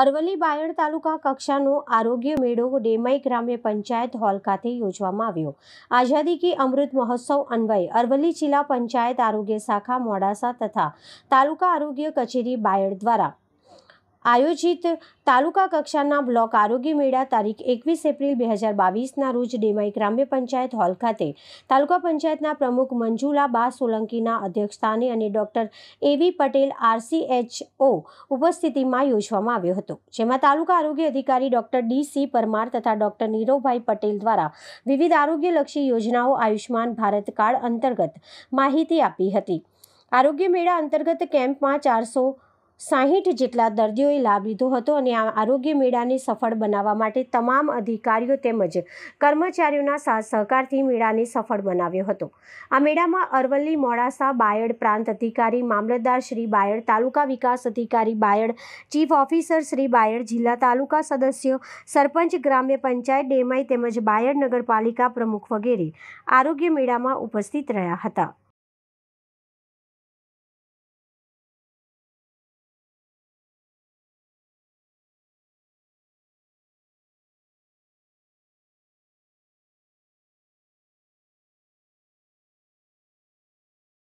અરવલ્લી બાયડ તાલુકા કક્ષાનો આરોગ્ય મેળો ડેમાઈ ગ્રામ્ય પંચાયત હોલ ખાતે યોજવામાં આવ્યો આઝાદી કી અમૃત મહોત્સવ અન્વયે અરવલ્લી જિલ્લા પંચાયત આરોગ્ય શાખા મોડાસા તથા તાલુકા આરોગ્ય કચેરી બાયડ દ્વારા આયોજિત તાલુકા કક્ષાના બ્લોક આરોગ્ય મેળા તારીખ એકવીસ એપ્રિલ બે હજાર બાવીસના રોજ ડેમાઈ ગ્રામ્ય પંચાયત હોલ ખાતે તાલુકા પંચાયતના પ્રમુખ મંજુલા બા સોલંકીના અધ્યક્ષસ્થાને અને ડોક્ટર એવી પટેલ આરસીએચઓ ઉપસ્થિતિમાં યોજવામાં આવ્યો હતો જેમાં તાલુકા આરોગ્ય અધિકારી ડોક્ટર ડી સી પરમાર તથા ડોક્ટર નીરવભાઈ પટેલ દ્વારા વિવિધ આરોગ્યલક્ષી યોજનાઓ આયુષ્યમાન ભારત કાર્ડ અંતર્ગત માહિતી આપી હતી આરોગ્ય મેળા અંતર્ગત કેમ્પમાં ચારસો સાહીઠ જેટલા દર્દીઓએ લાભ લીધો હતો અને આ આરોગ્ય મેળાને સફળ બનાવવા માટે તમામ અધિકારીઓ તેમજ કર્મચારીઓના સાથ સહકારથી મેળાને સફળ બનાવ્યો હતો આ મેળામાં અરવલ્લી મોડાસા બાયડ પ્રાંત અધિકારી મામલતદાર શ્રી બાયડ તાલુકા વિકાસ અધિકારી બાયડ ચીફ ઓફિસર શ્રી બાયડ જિલ્લા તાલુકા સદસ્યો સરપંચ ગ્રામ્ય પંચાયત ડેમાઈ તેમજ બાયડ નગરપાલિકા પ્રમુખ વગેરે આરોગ્ય મેળામાં ઉપસ્થિત રહ્યા હતા